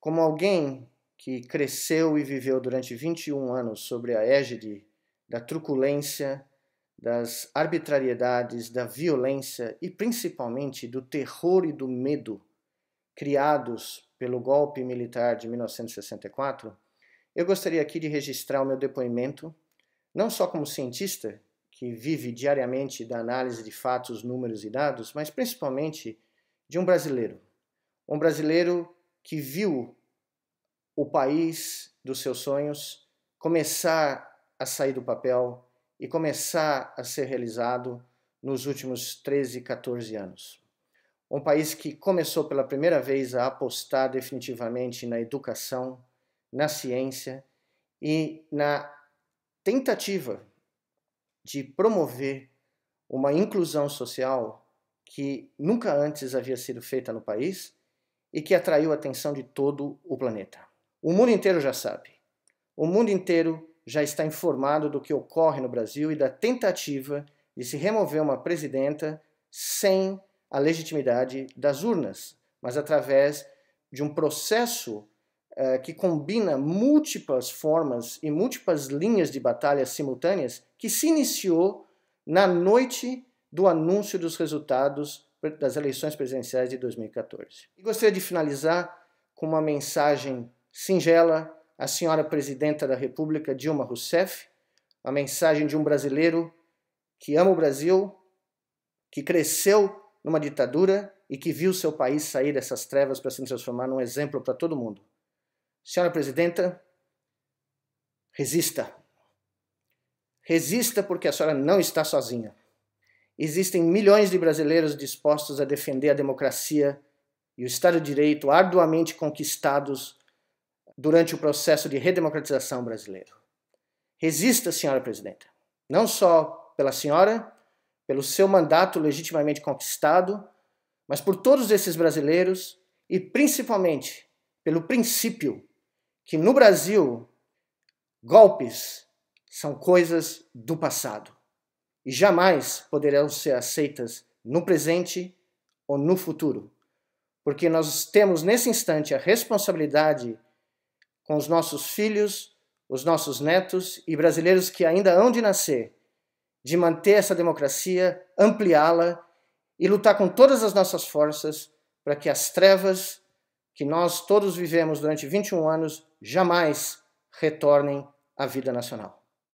Como alguém que cresceu e viveu durante 21 anos sobre a égide da truculência, das arbitrariedades, da violência e principalmente do terror e do medo criados pelo golpe militar de 1964, eu gostaria aqui de registrar o meu depoimento, não só como cientista, que vive diariamente da análise de fatos, números e dados, mas principalmente de um brasileiro. Um brasileiro que viu o país dos seus sonhos começar a sair do papel e começar a ser realizado nos últimos 13, 14 anos. Um país que começou pela primeira vez a apostar definitivamente na educação, na ciência e na tentativa de promover uma inclusão social que nunca antes havia sido feita no país e que atraiu a atenção de todo o planeta. O mundo inteiro já sabe. O mundo inteiro já está informado do que ocorre no Brasil e da tentativa de se remover uma presidenta sem a legitimidade das urnas, mas através de um processo uh, que combina múltiplas formas e múltiplas linhas de batalha simultâneas que se iniciou na noite do anúncio dos resultados das eleições presidenciais de 2014. E gostaria de finalizar com uma mensagem singela à senhora presidenta da República, Dilma Rousseff, a mensagem de um brasileiro que ama o Brasil, que cresceu numa ditadura e que viu seu país sair dessas trevas para se transformar num exemplo para todo mundo. Senhora presidenta, resista. Resista porque a senhora não está sozinha. Existem milhões de brasileiros dispostos a defender a democracia e o Estado de Direito arduamente conquistados durante o processo de redemocratização brasileiro. Resista, senhora presidenta, não só pela senhora, pelo seu mandato legitimamente conquistado, mas por todos esses brasileiros e principalmente pelo princípio que no Brasil golpes são coisas do passado e jamais poderão ser aceitas no presente ou no futuro, porque nós temos nesse instante a responsabilidade com os nossos filhos, os nossos netos e brasileiros que ainda hão de nascer, de manter essa democracia, ampliá-la e lutar com todas as nossas forças para que as trevas que nós todos vivemos durante 21 anos jamais retornem à vida nacional.